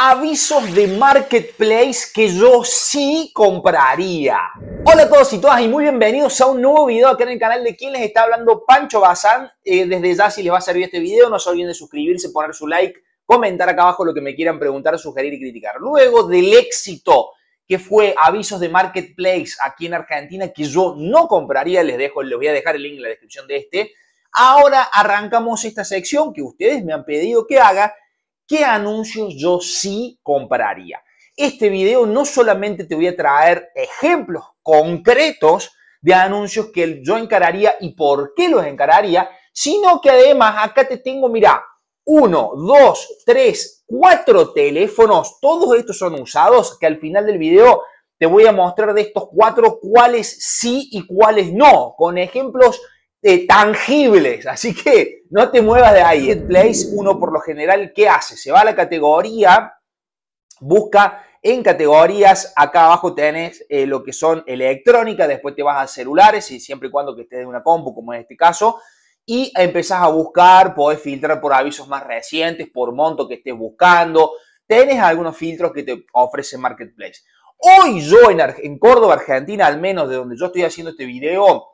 avisos de marketplace que yo sí compraría. Hola a todos y todas y muy bienvenidos a un nuevo video acá en el canal de quien les está hablando Pancho Bazán. Eh, desde ya si les va a servir este video no se olviden de suscribirse, poner su like, comentar acá abajo lo que me quieran preguntar, sugerir y criticar. Luego del éxito que fue avisos de marketplace aquí en Argentina que yo no compraría, les dejo, les voy a dejar el link en la descripción de este. Ahora arrancamos esta sección que ustedes me han pedido que haga qué anuncios yo sí compraría. Este video no solamente te voy a traer ejemplos concretos de anuncios que yo encararía y por qué los encararía, sino que además acá te tengo, mira, uno, dos, tres, cuatro teléfonos, todos estos son usados, que al final del video te voy a mostrar de estos cuatro cuáles sí y cuáles no, con ejemplos tangibles. Así que no te muevas de ahí. Place, uno por lo general, ¿qué hace? Se va a la categoría, busca en categorías. Acá abajo tenés eh, lo que son electrónica, después te vas a celulares, y siempre y cuando que estés en una compu, como en este caso. Y empezás a buscar, podés filtrar por avisos más recientes, por monto que estés buscando. Tenés algunos filtros que te ofrece Marketplace. Hoy yo en, en Córdoba, Argentina, al menos de donde yo estoy haciendo este video,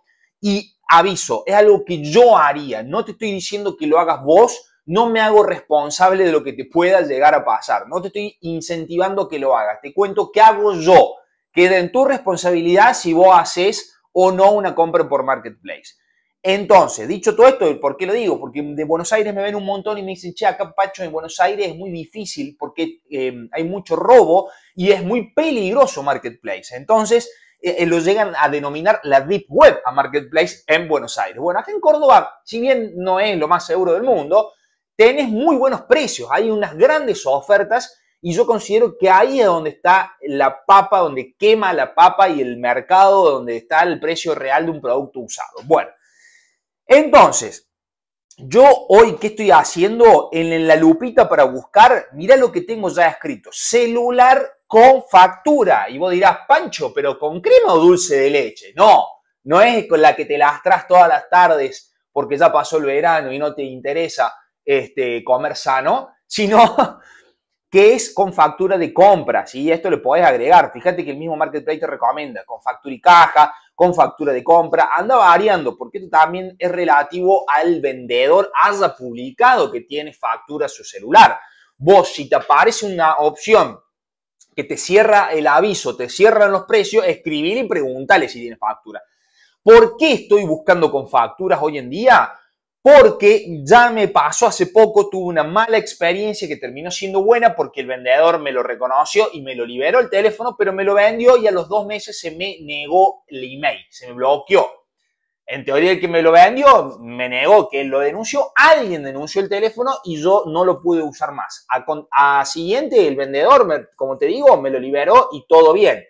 y aviso, es algo que yo haría, no te estoy diciendo que lo hagas vos, no me hago responsable de lo que te pueda llegar a pasar, no te estoy incentivando que lo hagas, te cuento qué hago yo, queda en tu responsabilidad si vos haces o no una compra por marketplace. Entonces, dicho todo esto, ¿por qué lo digo? Porque de Buenos Aires me ven un montón y me dicen, che, acá Pacho en Buenos Aires es muy difícil porque eh, hay mucho robo y es muy peligroso Marketplace. Entonces, eh, eh, lo llegan a denominar la Deep Web a Marketplace en Buenos Aires. Bueno, acá en Córdoba, si bien no es lo más seguro del mundo, tenés muy buenos precios, hay unas grandes ofertas y yo considero que ahí es donde está la papa, donde quema la papa y el mercado, donde está el precio real de un producto usado. Bueno, entonces, yo hoy, ¿qué estoy haciendo? En la lupita para buscar, mira lo que tengo ya escrito. Celular con factura. Y vos dirás, Pancho, pero con crema o dulce de leche. No, no es con la que te lastras todas las tardes porque ya pasó el verano y no te interesa este, comer sano, sino que es con factura de compras. Y esto le podés agregar. Fíjate que el mismo Marketplace te recomienda con factura y caja, con factura de compra, anda variando, porque también es relativo al vendedor haya publicado que tiene factura su celular. Vos, si te aparece una opción que te cierra el aviso, te cierran los precios, escribir y preguntarle si tiene factura. ¿Por qué estoy buscando con facturas hoy en día? porque ya me pasó hace poco, tuve una mala experiencia que terminó siendo buena porque el vendedor me lo reconoció y me lo liberó el teléfono, pero me lo vendió y a los dos meses se me negó el email, se me bloqueó. En teoría el que me lo vendió me negó que él lo denunció, alguien denunció el teléfono y yo no lo pude usar más. A, siguiente el vendedor, como te digo, me lo liberó y todo bien.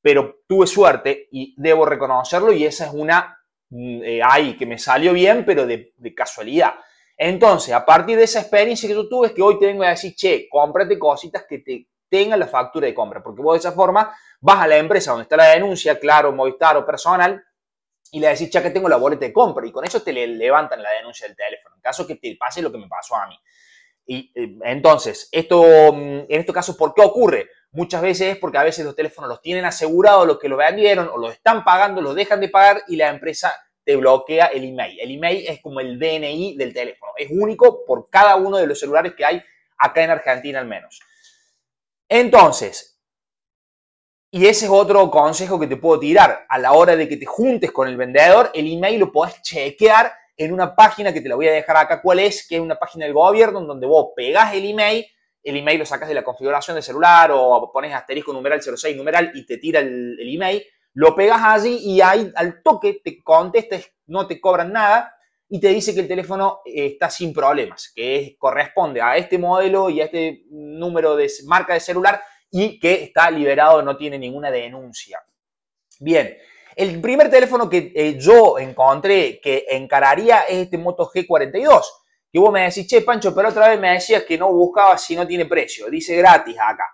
Pero tuve suerte y debo reconocerlo y esa es una Mm, hay eh, que me salió bien, pero de, casualidad. Entonces, a partir de esa experiencia que yo tuve, es que hoy tengo vengo decir, che, cómprate cositas que te tengan la factura de compra, porque vos de esa forma vas a la empresa donde está la denuncia, claro, Movistar o personal, y le decís, ya que tengo la boleta de compra, y con eso te levantan la denuncia del teléfono, en caso que te pase lo que me pasó a mí. Y eh, entonces, esto, mm, en estos casos, ¿por qué ocurre? Muchas veces es porque a veces los teléfonos los tienen asegurados, los que lo vendieron o los están pagando, los dejan de pagar y la empresa te bloquea el email. El email es como el DNI del teléfono. Es único por cada uno de los celulares que hay acá en Argentina al menos. Entonces, y ese es otro consejo que te puedo tirar. A la hora de que te juntes con el vendedor, el email lo podés chequear en una página que te la voy a dejar acá cuál es, que es una página del gobierno en donde vos pegás el email el email lo sacas de la configuración de celular o pones asterisco numeral 06, numeral y te tira el, email, lo pegas allí y ahí al toque te contestas, no te cobran nada y te dice que el teléfono está sin problemas, que corresponde a este modelo y a este número de marca de celular y que está liberado, no tiene ninguna denuncia. Bien, el primer teléfono que eh, yo encontré que encararía es este Moto G42 y vos me decís, che, Pancho, pero otra vez me decías que no buscaba si no tiene precio. Dice gratis acá.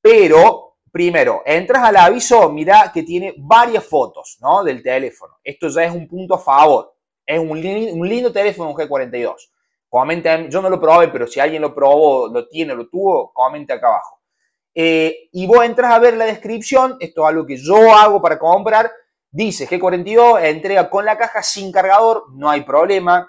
Pero, primero, entras al aviso, mirá que tiene varias fotos, Del teléfono. Esto ya es un punto a favor. Es un, lindo teléfono, un G42. Comenta, yo no lo probé, pero si alguien lo probó, lo tiene, lo tuvo, comenta acá abajo. Eh, y vos entras a ver la descripción, esto es algo que yo hago para comprar, dice G42, entrega con la caja sin cargador, no hay problema,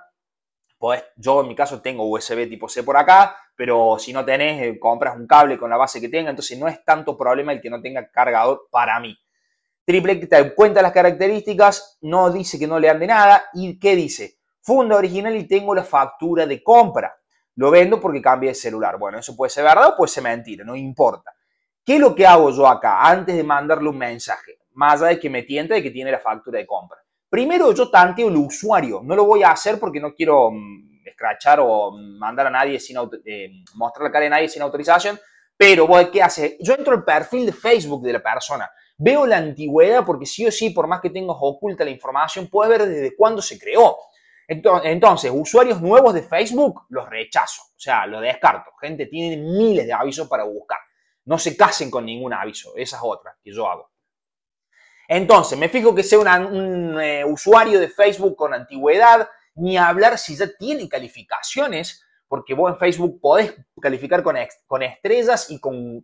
pues yo en mi caso tengo USB tipo C por acá, pero si no tenés, eh, compras un cable con la base que tenga, entonces no es tanto problema el que no tenga cargador para mí. Triple te cuenta las características, no dice que no le ande nada, y ¿qué dice? Funda original y tengo la factura de compra. Lo vendo porque cambia el celular. Bueno, eso puede ser verdad o puede ser mentira, no importa. ¿Qué es lo que hago yo acá antes de mandarle un mensaje? Más allá de que me tienta de que tiene la factura de compra Primero yo tanteo el usuario, no lo voy a hacer porque no quiero mm, escrachar o mm, mandar a nadie sin eh, mostrar la cara de nadie sin autorización, pero ¿qué hace? Yo entro al perfil de Facebook de la persona, veo la antigüedad porque sí o sí, por más que tengas oculta la información, puedes ver desde cuándo se creó. Entonces, usuarios nuevos de Facebook los rechazo, o sea, los descarto. Gente tiene miles de avisos para buscar. No se casen con ningún aviso, esa es otra que yo hago. Entonces, me fijo que sea un eh, usuario de Facebook con antigüedad, ni hablar si ya tiene calificaciones, porque vos en Facebook podés calificar con, estrellas y con,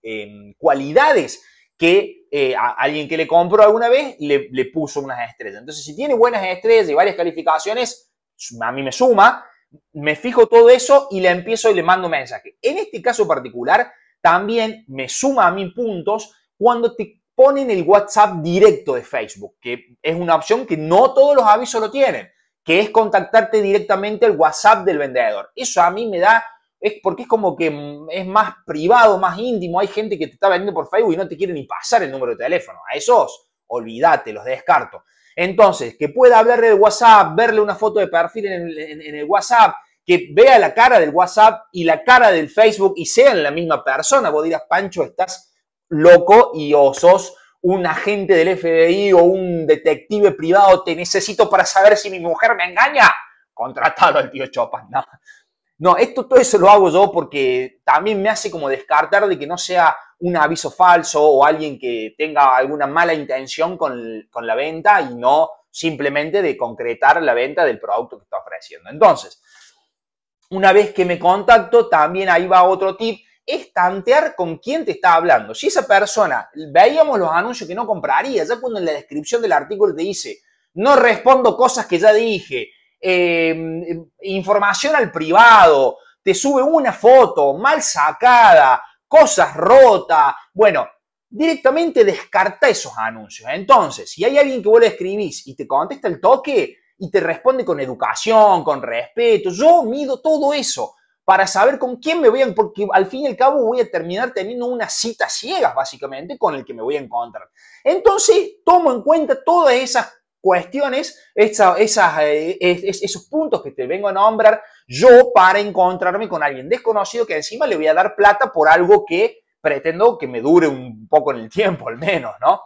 em, cualidades que eh, alguien que le compró alguna vez le, puso unas estrellas. Entonces, si tiene buenas estrellas y varias calificaciones, a mí me suma, me fijo todo eso y le empiezo y le mando mensaje. En este caso particular, también me suma a mí puntos cuando te ponen el WhatsApp directo de Facebook, que es una opción que no todos los avisos lo tienen, que es contactarte directamente al WhatsApp del vendedor. Eso a mí me da, es porque es como que mm, es más privado, más íntimo. Hay gente que te está vendiendo por Facebook y no te quiere ni pasar el número de teléfono. A esos, olvídate, los descarto. Entonces, que pueda hablarle de WhatsApp, verle una foto de perfil en el, en el WhatsApp, que vea la cara del WhatsApp y la cara del Facebook y sean la misma persona. Vos dirás, Pancho, estás loco y o oh, sos un agente del FBI o un detective privado, te necesito para saber si mi mujer me engaña, Contratado al tío Chopas. No, no esto todo eso lo hago yo porque también me hace como descartar de que no sea un aviso falso o alguien que tenga alguna mala intención con, con la venta y no simplemente de concretar la venta del producto que está ofreciendo. Entonces, una vez que me contacto, también ahí va otro tip, es tantear con quién te está hablando. Si esa persona, veíamos los anuncios que no compraría, ya cuando en la descripción del artículo te dice, no respondo cosas que ya dije, eh, información al privado, te sube una foto mal sacada, cosas rotas, bueno, directamente descarta esos anuncios. Entonces, si hay alguien que vos le escribís y te contesta el toque y te responde con educación, con respeto, yo mido todo eso para saber con quién me voy a, porque al fin y al cabo voy a terminar teniendo una cita ciegas, básicamente, con el que me voy a encontrar. Entonces, tomo en cuenta todas esas cuestiones, eh, esos puntos que te vengo a nombrar yo para encontrarme con alguien desconocido que encima le voy a dar plata por algo que pretendo que me dure un poco en el tiempo, al menos, ¿no?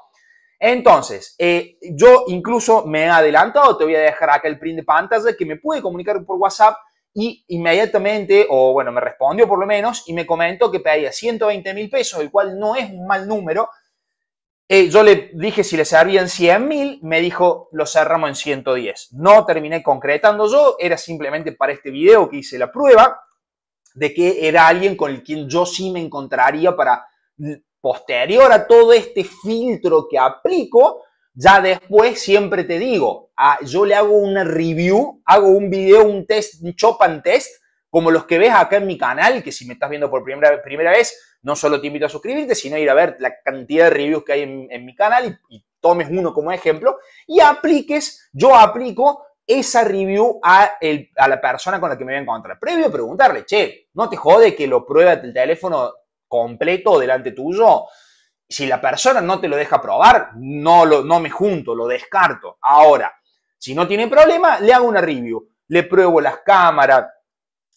Entonces, eh, yo incluso me he adelantado, te voy a dejar acá el print de pantalla que me puede comunicar por WhatsApp y inmediatamente, o bueno, me respondió por lo menos, y me comentó que pedía 120 mil pesos, el cual no es un mal número. Eh, yo le dije si le servían 100 mil, me dijo lo cerramos en 110. No terminé concretando yo, era simplemente para este video que hice la prueba de que era alguien con el quien yo sí me encontraría para posterior a todo este filtro que aplico, ya después siempre te digo, ah, yo le hago una review, hago un video, un test, un chop test, como los que ves acá en mi canal, que si me estás viendo por primera, primera vez, no solo te invito a suscribirte, sino a ir a ver la cantidad de reviews que hay en, mi canal y, tomes uno como ejemplo y apliques, yo aplico esa review a, la persona con la que me voy a encontrar. Previo preguntarle, che, ¿no te jode que lo pruebe el teléfono completo delante tuyo? Si la persona no te lo deja probar, no, lo, no me junto, lo descarto. Ahora, si no tiene problema, le hago una review. Le pruebo las cámaras.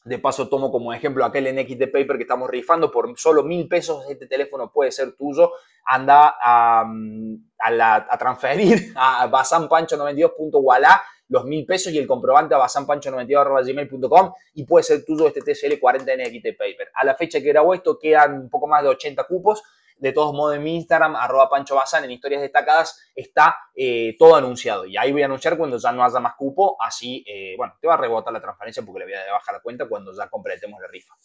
De paso, tomo como ejemplo aquel NXT Paper que estamos rifando. Por solo mil pesos este teléfono puede ser tuyo. Anda a, mm, a, transferir a basanpancho92.wala los mil pesos y el comprobante a basanpancho92.gmail.com y puede ser tuyo este TCL 40 NXT Paper. A la fecha que grabo esto quedan un poco más de 80 cupos de todos modos, en mi Instagram, arroba Pancho Bazán, en historias destacadas, está eh, todo anunciado. Y ahí voy a anunciar cuando ya no haya más cupo, así, eh, bueno, te va a rebotar la transparencia porque le voy a bajar la cuenta cuando ya completemos la rifa.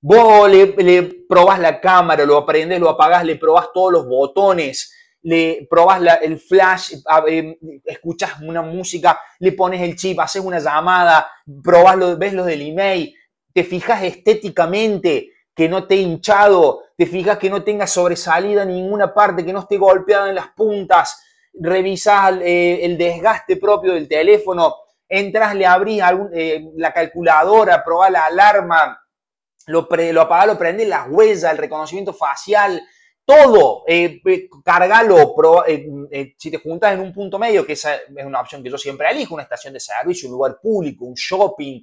Vos le, le probás la cámara, lo aprendes, lo apagás, le probás todos los botones, le probás el flash, em, escuchas una música, le pones el chip, haces una llamada, probás lo, ves los del email, te fijas estéticamente, que no he hinchado, te fijas que no tenga sobresalida en ninguna parte, que no esté golpeada en las puntas, revisás eh, el desgaste propio del teléfono, entras, le abrís eh, la calculadora, probás la alarma, lo, lo apagás, lo prendés, las huellas, el reconocimiento facial, todo, eh, cargalo, si te juntas en un punto medio, que es una opción que yo siempre elijo, una estación de servicio, un lugar público, un shopping,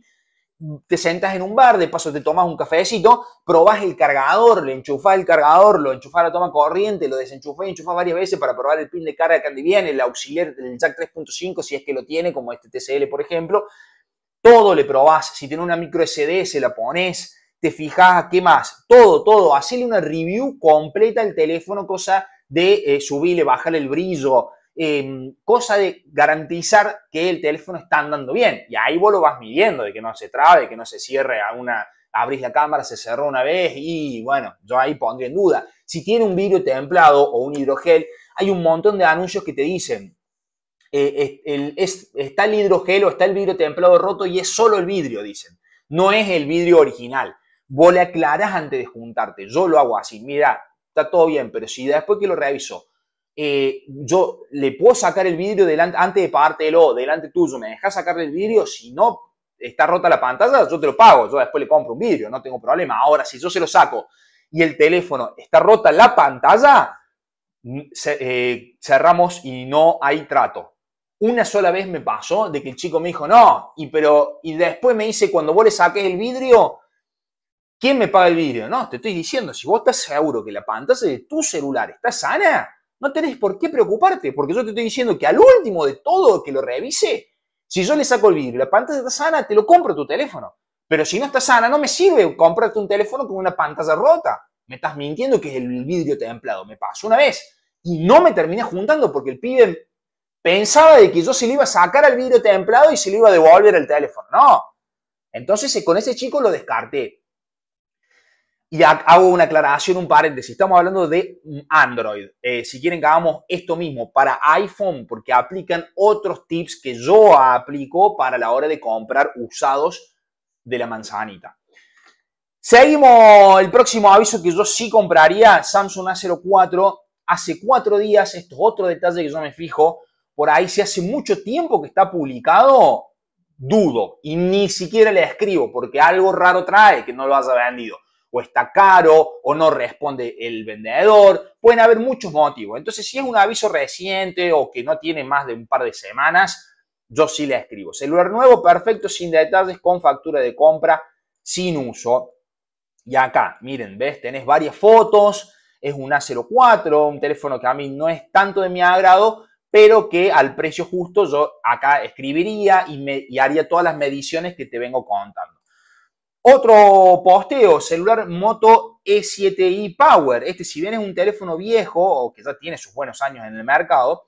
te sentas en un bar, de paso te tomas un cafecito, probas el cargador, le enchufás el cargador, lo enchufás, a la toma corriente, lo desenchufás, y varias veces para probar el pin de carga que ande bien, el auxiliar del jack 3.5 si es que lo tiene, como este TCL por ejemplo. Todo le probás, si tiene una micro SD se la pones, te fijas qué más, todo, todo, hacerle una review completa al teléfono, cosa de eh, subirle, bajarle el brillo, Em, cosa de garantizar que el teléfono está andando bien. Y ahí vos lo vas midiendo, de que no se trabe, que no se cierre a una, abrís la cámara, se cerró una vez y bueno, yo ahí pondré en duda. Si tiene un vidrio templado o un hidrogel, hay un montón de anuncios que te dicen, eh, está el hidrogel o está el vidrio templado roto y es solo el vidrio, dicen. No es el vidrio original. Vos le aclarás antes de juntarte. Yo lo hago así. Mira, está todo bien, pero si después que lo reviso eh, yo le puedo sacar el vidrio delante, antes de pagártelo, delante tuyo, me dejas sacar el vidrio, si no está rota la pantalla, yo te lo pago, yo después le compro un vidrio, no tengo problema. Ahora, si yo se lo saco y el teléfono está rota la pantalla, eh, cerramos y no hay trato. Una sola vez me pasó de que el chico me dijo, no, y, pero, y después me dice, cuando vos le saques el vidrio, ¿quién me paga el vidrio? No, te estoy diciendo, si vos estás seguro que la pantalla de tu celular está sana, no tenés por qué preocuparte, porque yo te estoy diciendo que al último de todo que lo revise, si yo le saco el vidrio y la pantalla está sana, te lo compro tu teléfono. Pero si no está sana, no me sirve comprarte un teléfono con una pantalla rota. Me estás mintiendo que es el vidrio templado. Me pasó una vez y no me terminé juntando porque el pibe pensaba de que yo se le iba a sacar al vidrio templado y se le iba a devolver al teléfono. No. Entonces eh, con ese chico lo descarté. Y hago una aclaración, un paréntesis. Estamos hablando de Android. Eh, si quieren que hagamos esto mismo para iPhone, porque aplican otros tips que yo aplico para la hora de comprar usados de la manzanita. Seguimos el próximo aviso que yo sí compraría, Samsung A04. Hace cuatro días, esto es otro detalle que yo me fijo, por ahí si hace mucho tiempo que está publicado, dudo y ni siquiera le escribo porque algo raro trae que no lo haya vendido o está caro, o no responde el vendedor. Pueden haber muchos motivos. Entonces, si es un aviso reciente o que no tiene más de un par de semanas, yo sí le escribo. Celular nuevo, perfecto, sin detalles, con factura de compra, sin uso. Y acá, miren, ves, tenés varias fotos, es un A04, un teléfono que a mí no es tanto de mi agrado, pero que al precio justo yo acá escribiría y, me, haría todas las mediciones que te vengo contando. Otro posteo, celular Moto E7i Power. Este, si bien es un teléfono viejo o que ya tiene sus buenos años en el mercado,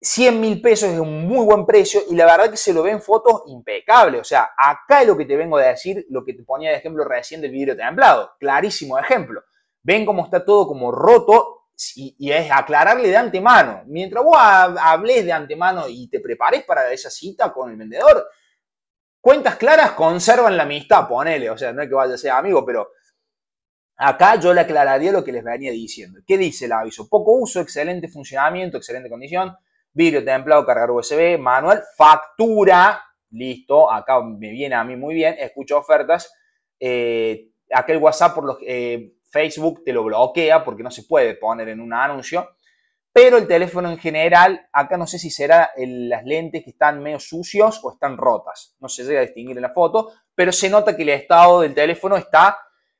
100 mil pesos es un muy buen precio y la verdad que se lo ven fotos impecables. O sea, acá es lo que te vengo a decir, lo que te ponía de ejemplo recién del vidrio templado. Clarísimo ejemplo. Ven cómo está todo como roto y, es aclararle de antemano. Mientras vos hables de antemano y te prepares para esa cita con el vendedor, Cuentas claras conservan la amistad, ponele, o sea, no es que vaya a ser amigo, pero acá yo le aclararía lo que les venía diciendo. ¿Qué dice el aviso? Poco uso, excelente funcionamiento, excelente condición, vidrio templado, cargar USB, manual, factura, listo, acá me viene a mí muy bien, escucho ofertas, eh, aquel WhatsApp por los eh, Facebook te lo bloquea porque no se puede poner en un anuncio pero el teléfono en general, acá no sé si será las lentes que están medio sucios o están rotas, no se llega a distinguir en la foto, pero se nota que el estado del teléfono está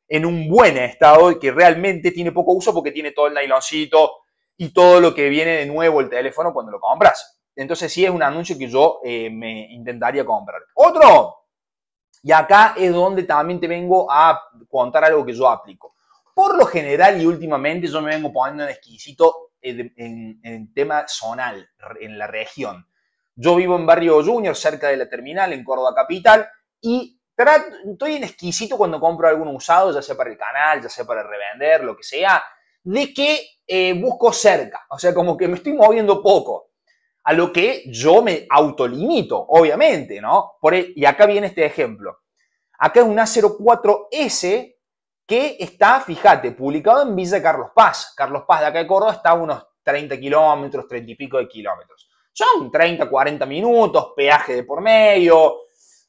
en un buen estado y que realmente tiene poco uso porque tiene todo el nyloncito y todo lo que viene de nuevo el teléfono cuando lo compras. Entonces sí es un anuncio que yo eh, me intentaría comprar. Otro, y acá es donde también te vengo a contar algo que yo aplico. Por lo general y últimamente yo me vengo poniendo en exquisito eh, en, en, tema zonal, en la región. Yo vivo en Barrio Junior, cerca de la terminal, en Córdoba Capital, y estoy en exquisito cuando compro algún usado, ya sea para el canal, ya sea para revender, lo que sea, de que eh, busco cerca. O sea, como que me estoy moviendo poco. A lo que yo me autolimito, obviamente, ¿no? E, y acá viene este ejemplo. Acá es un A04S que está, fíjate, publicado en Villa Carlos Paz. Carlos Paz de acá de Córdoba está a unos 30 kilómetros, 30 y pico de kilómetros. Son 30, 40 minutos, peaje de por medio.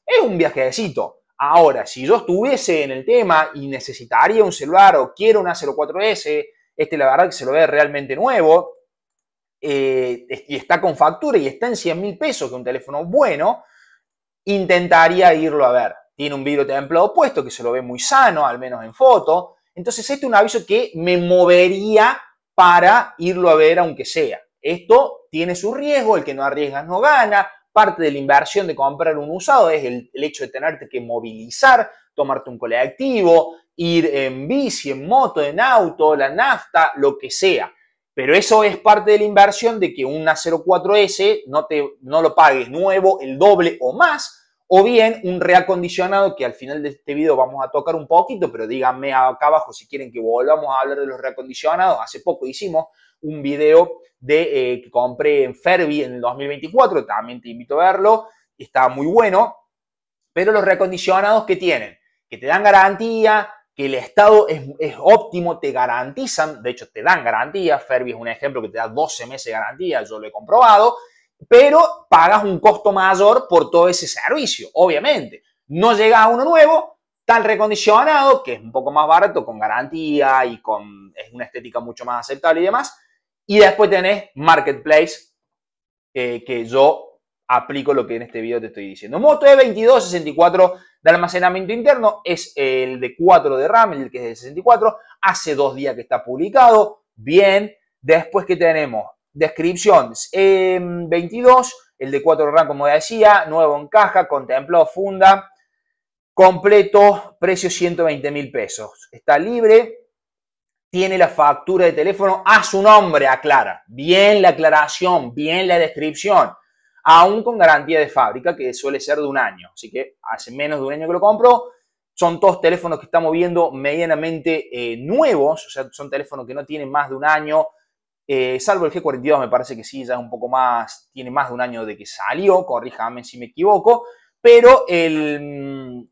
Es un viajecito. Ahora, si yo estuviese en el tema y necesitaría un celular o quiero una 04S, este la verdad que se lo ve realmente nuevo eh, y está con factura y está en 100 mil pesos, que un teléfono bueno, intentaría irlo a ver tiene un templado puesto que se lo ve muy sano, al menos en foto. Entonces, este es un aviso que me movería para irlo a ver, aunque sea. Esto tiene su riesgo, el que no arriesgas no gana. Parte de la inversión de comprar un usado es el, hecho de tenerte que movilizar, tomarte un colectivo, ir en bici, en moto, en auto, la nafta, lo que sea. Pero eso es parte de la inversión de que una 04S no, te, no lo pagues nuevo el doble o más, o bien un reacondicionado que al final de este video vamos a tocar un poquito, pero díganme acá abajo si quieren que volvamos a hablar de los reacondicionados. Hace poco hicimos un video de eh, que compré en Ferbi en el 2024, también te invito a verlo, está muy bueno, pero los reacondicionados que tienen, que te dan garantía, que el estado es, es, óptimo, te garantizan, de hecho te dan garantía, Ferbi es un ejemplo que te da 12 meses de garantía, yo lo he comprobado, pero pagas un costo mayor por todo ese servicio, obviamente. No llegas a uno nuevo, tan recondicionado, que es un poco más barato, con garantía y con es una estética mucho más aceptable y demás. Y después tenés Marketplace, eh, que yo aplico lo que en este video te estoy diciendo. Moto de 22 64 de almacenamiento interno, es el de 4 de RAM, el que es de 64, hace dos días que está publicado, bien. Después que tenemos Descripciones. 22, el de 4 RAM, como decía, nuevo en caja, contemplado, funda, completo, precio 120 mil pesos. Está libre, tiene la factura de teléfono a su nombre, aclara. Bien la aclaración, bien la descripción. Aún con garantía de fábrica, que suele ser de un año. Así que hace menos de un año que lo compro. Son todos teléfonos que estamos viendo medianamente eh, nuevos, o sea, son teléfonos que no tienen más de un año, eh, salvo el G42, me parece que sí, ya es un poco más, tiene más de un año de que salió, corríjame si me equivoco, pero el... Mm,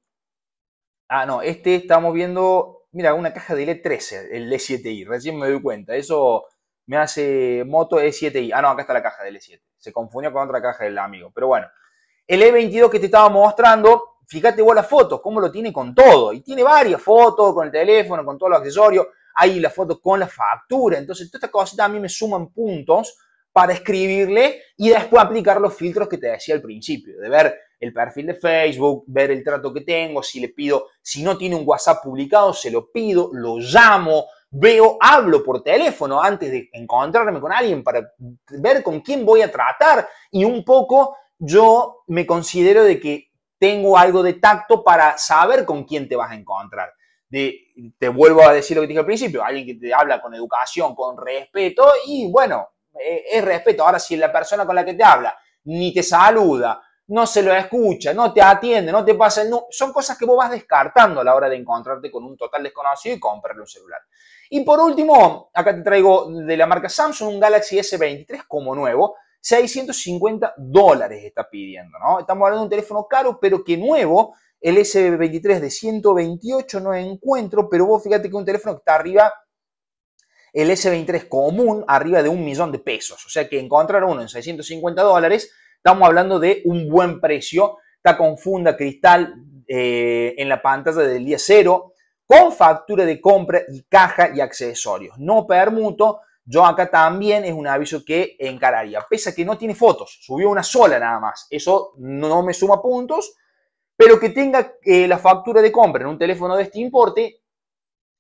ah, no, este estamos viendo, mira, una caja del E13, el E7i, recién me doy cuenta, eso me hace moto E7i. Ah, no, acá está la caja del E7, se confundió con otra caja del amigo, pero bueno. El E22 que te estaba mostrando, fíjate vos las fotos, cómo lo tiene con todo. Y tiene varias fotos, con el teléfono, con todos los accesorios hay la foto con la factura. Entonces, todas estas cosas mí me suman puntos para escribirle y después aplicar los filtros que te decía al principio, de ver el perfil de Facebook, ver el trato que tengo, si le pido, si no tiene un WhatsApp publicado, se lo pido, lo llamo, veo, hablo por teléfono antes de encontrarme con alguien para ver con quién voy a tratar y un poco yo me considero de que tengo algo de tacto para saber con quién te vas a encontrar te vuelvo a decir lo que dije al principio, alguien que te habla con educación, con respeto, y bueno, eh, es respeto. Ahora, si la persona con la que te habla ni te saluda, no se lo escucha, no te atiende, no te pasa son cosas que vos vas descartando a la hora de encontrarte con un total desconocido y comprarle un celular. Y por último, acá te traigo de la marca Samsung un Galaxy S23 como nuevo, 650 dólares está pidiendo, ¿no? Estamos hablando de un teléfono caro, pero que nuevo el S23 de 128 no encuentro, pero vos fíjate que un teléfono que está arriba, el S23 común, arriba de un millón de pesos. O sea que encontrar uno en 650 dólares, estamos hablando de un buen precio. Está con funda cristal eh, en la pantalla del día cero, con factura de compra y caja y accesorios. No permuto. Yo acá también es un aviso que encararía. Pese a que no tiene fotos, subió una sola nada más. Eso no me suma puntos pero que tenga eh, la factura de compra en un teléfono de este importe,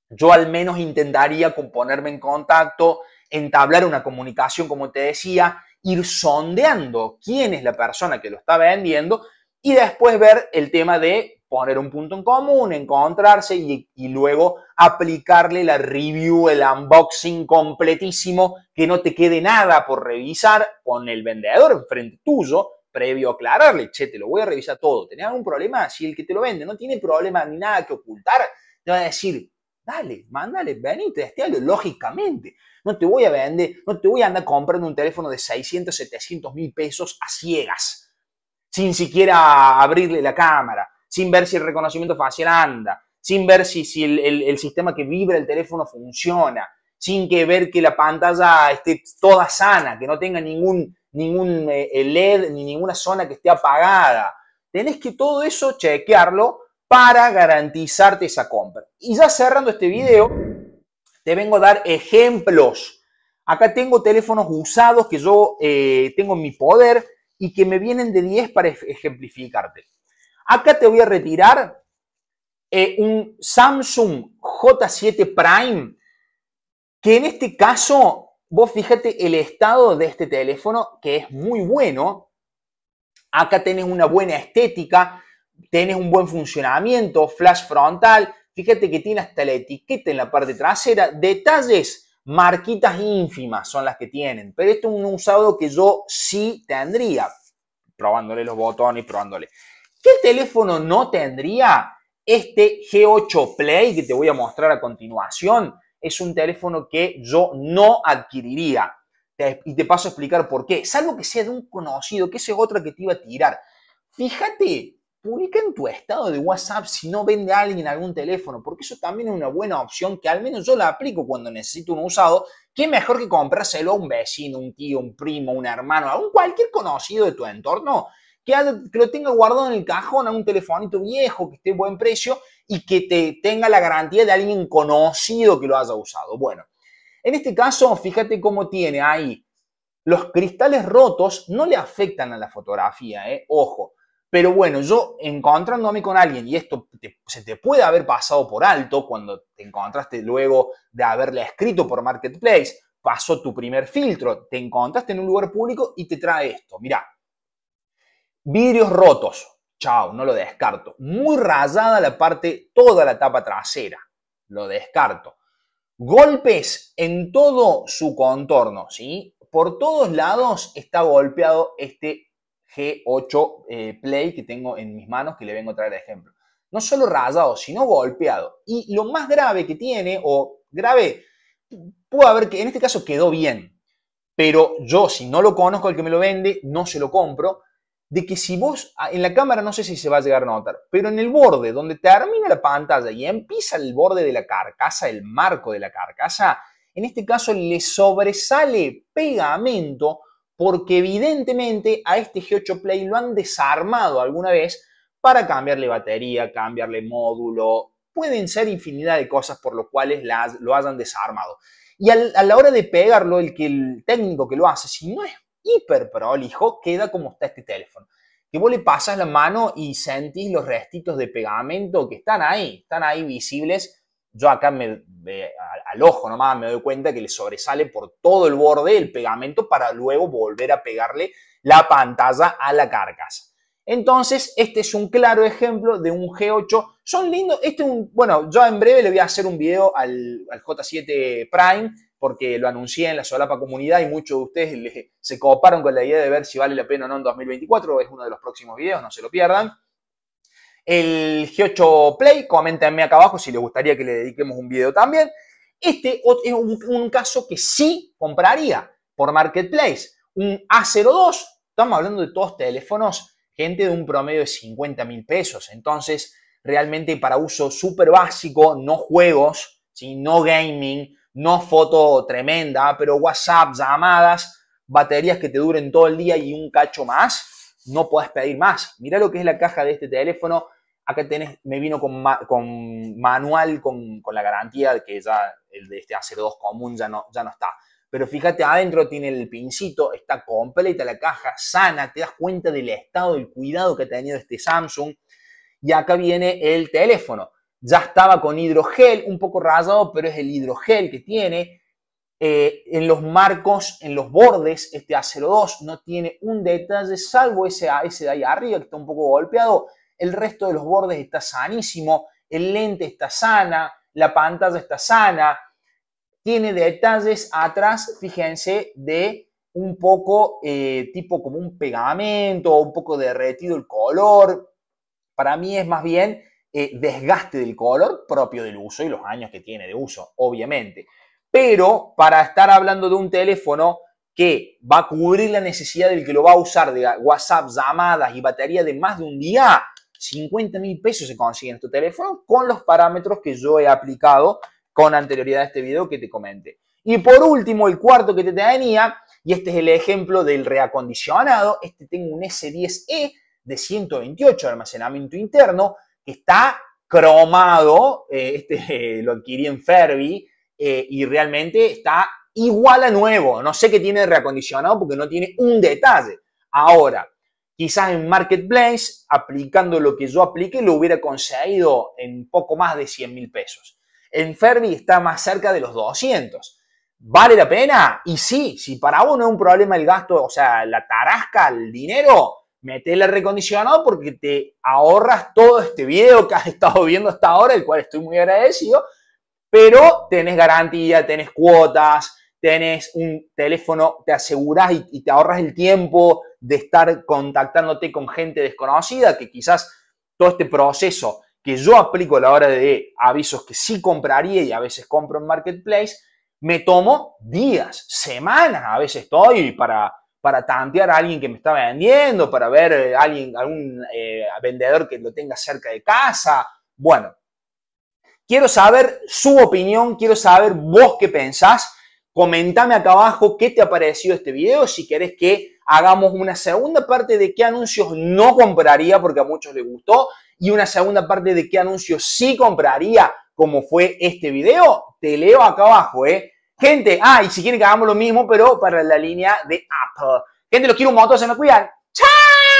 yo al menos intentaría ponerme en contacto, entablar una comunicación, como te decía, ir sondeando quién es la persona que lo está vendiendo y después ver el tema de poner un punto en común, encontrarse y, luego aplicarle la review, el unboxing completísimo, que no te quede nada por revisar con el vendedor frente tuyo, previo a aclararle, che, te lo voy a revisar todo. ¿Tenés algún problema? Si el que te lo vende no tiene problema ni nada que ocultar, te va a decir, dale, mándale, y testealo lógicamente. No te voy a vender, no te voy a andar comprando un teléfono de 600, 700 mil pesos a ciegas, sin siquiera abrirle la cámara, sin ver si el reconocimiento facial anda, sin ver si, si el, el sistema que vibra el teléfono funciona, sin que ver que la pantalla esté toda sana, que no tenga ningún ningún eh, LED ni ninguna zona que esté apagada. Tenés que todo eso chequearlo para garantizarte esa compra. Y ya cerrando este video, te vengo a dar ejemplos. Acá tengo teléfonos usados que yo eh, tengo en mi poder y que me vienen de 10 para ejemplificarte. Acá te voy a retirar eh, un Samsung J7 Prime, que en este caso vos fíjate el estado de este teléfono, que es muy bueno. Acá tenés una buena estética, tenés un buen funcionamiento, flash frontal. Fíjate que tiene hasta la etiqueta en la parte trasera. Detalles, marquitas ínfimas son las que tienen. Pero esto es un usado que yo sí tendría. Probándole los botones, probándole. ¿Qué teléfono no tendría? Este G8 Play que te voy a mostrar a continuación es un teléfono que yo no adquiriría. y te paso a explicar por qué. Salvo que sea de un conocido, que ese es otro que te iba a tirar. Fíjate, publica en tu estado de WhatsApp si no vende a alguien algún teléfono, porque eso también es una buena opción que al menos yo la aplico cuando necesito un usado, que mejor que comprárselo a un vecino, un tío, un primo, un hermano, a un cualquier conocido de tu entorno, que, lo tenga guardado en el cajón, a un telefonito viejo que esté a buen precio y que te tenga la garantía de alguien conocido que lo haya usado. Bueno, en este caso, fíjate cómo tiene ahí. Los cristales rotos no le afectan a la fotografía, ¿eh? ojo. Pero bueno, yo encontrándome con alguien, y esto se te puede haber pasado por alto cuando te encontraste luego de haberle escrito por Marketplace, pasó tu primer filtro, te encontraste en un lugar público y te trae esto. Mirá, vidrios rotos, Chao, no lo descarto. Muy rayada la parte, toda la tapa trasera. Lo descarto. Golpes en todo su contorno, ¿sí? Por todos lados está golpeado este G8 eh, Play que tengo en mis manos, que le vengo a traer ejemplo. No solo rayado, sino golpeado. Y lo más grave que tiene, o grave, puede haber que en este caso quedó bien, pero yo si no lo conozco el que me lo vende, no se lo compro, de que si vos, ah, en la cámara no sé si se va a llegar a notar, pero en el borde donde termina la pantalla y empieza el borde de la carcasa, el marco de la carcasa, en este caso le sobresale pegamento porque evidentemente a este G8 Play lo han desarmado alguna vez para cambiarle batería, cambiarle módulo, pueden ser infinidad de cosas por las cuales lo hayan desarmado. Y a la hora de pegarlo, el que el técnico que lo hace, si no es hiper prolijo queda como está este teléfono. Que vos le pasas la mano y sentís los restitos de pegamento que están ahí, están ahí visibles. Yo acá me, al ojo nomás me doy cuenta que le sobresale por todo el borde el pegamento para luego volver a pegarle la pantalla a la carcasa. Entonces, este es un claro ejemplo de un G8. Son lindos. Este es un, bueno, yo en breve le voy a hacer un video al, al J7 Prime porque lo anuncié en la Solapa Comunidad y muchos de ustedes se coparon con la idea de ver si vale la pena o no en 2024. Es uno de los próximos videos, no se lo pierdan. El G8 Play, coméntenme acá abajo si les gustaría que le dediquemos un video también. Este es un, caso que sí compraría por Marketplace. Un A02, estamos hablando de todos teléfonos, gente de un promedio de 50 mil pesos. Entonces, realmente para uso súper básico, no juegos, no gaming, no foto tremenda, pero WhatsApp, llamadas, baterías que te duren todo el día y un cacho más, no puedes pedir más. mira lo que es la caja de este teléfono. Acá tenés, me vino con, con manual, con, la garantía de que ya el de este a 2 común ya no, ya no está. Pero fíjate, adentro tiene el pincito, está completa la caja, sana, te das cuenta del estado, del cuidado que ha tenido este Samsung. Y acá viene el teléfono ya estaba con hidrogel, un poco rayado, pero es el hidrogel que tiene. Eh, en los marcos, en los bordes, este A02 no tiene un detalle, salvo ese, de ahí arriba que está un poco golpeado. El resto de los bordes está sanísimo, el lente está sana, la pantalla está sana. Tiene detalles atrás, fíjense, de un poco eh, tipo como un pegamento, un poco derretido el color. Para mí es más bien eh, desgaste del color propio del uso y los años que tiene de uso, obviamente. Pero para estar hablando de un teléfono que va a cubrir la necesidad del que lo va a usar de WhatsApp, llamadas y batería de más de un día, 50 mil pesos se en este teléfono con los parámetros que yo he aplicado con anterioridad a este video que te comenté. Y por último, el cuarto que te tenía, y este es el ejemplo del reacondicionado, este tengo un S10e de 128 de almacenamiento interno, está cromado, eh, este, eh, lo adquirí en Ferbi, eh, y realmente está igual a nuevo. No sé qué tiene reacondicionado porque no tiene un detalle. Ahora, quizás en Marketplace, aplicando lo que yo apliqué, lo hubiera conseguido en poco más de 100 mil pesos. En Ferbi está más cerca de los 200. ¿Vale la pena? Y sí, si para uno es un problema el gasto, o sea, la tarasca, el dinero, metele recondicionado porque te ahorras todo este video que has estado viendo hasta ahora, el cual estoy muy agradecido, pero tenés garantía, tenés cuotas, tenés un teléfono, te aseguras y, te ahorras el tiempo de estar contactándote con gente desconocida, que quizás todo este proceso que yo aplico a la hora de avisos que sí compraría y a veces compro en Marketplace, me tomo días, semanas, a veces estoy para para tantear a alguien que me está vendiendo, para ver a eh, alguien, algún eh, vendedor que lo tenga cerca de casa. Bueno, quiero saber su opinión, quiero saber vos qué pensás. Comentame acá abajo qué te ha parecido este video, si querés que hagamos una segunda parte de qué anuncios no compraría, porque a muchos les gustó, y una segunda parte de qué anuncios sí compraría, como fue este video. Te leo acá abajo, ¿eh? Gente, ah, si quieren que hagamos lo mismo, pero para la línea de Apple. Gente, los quiero un montón, se me cuidan. ¡Chao!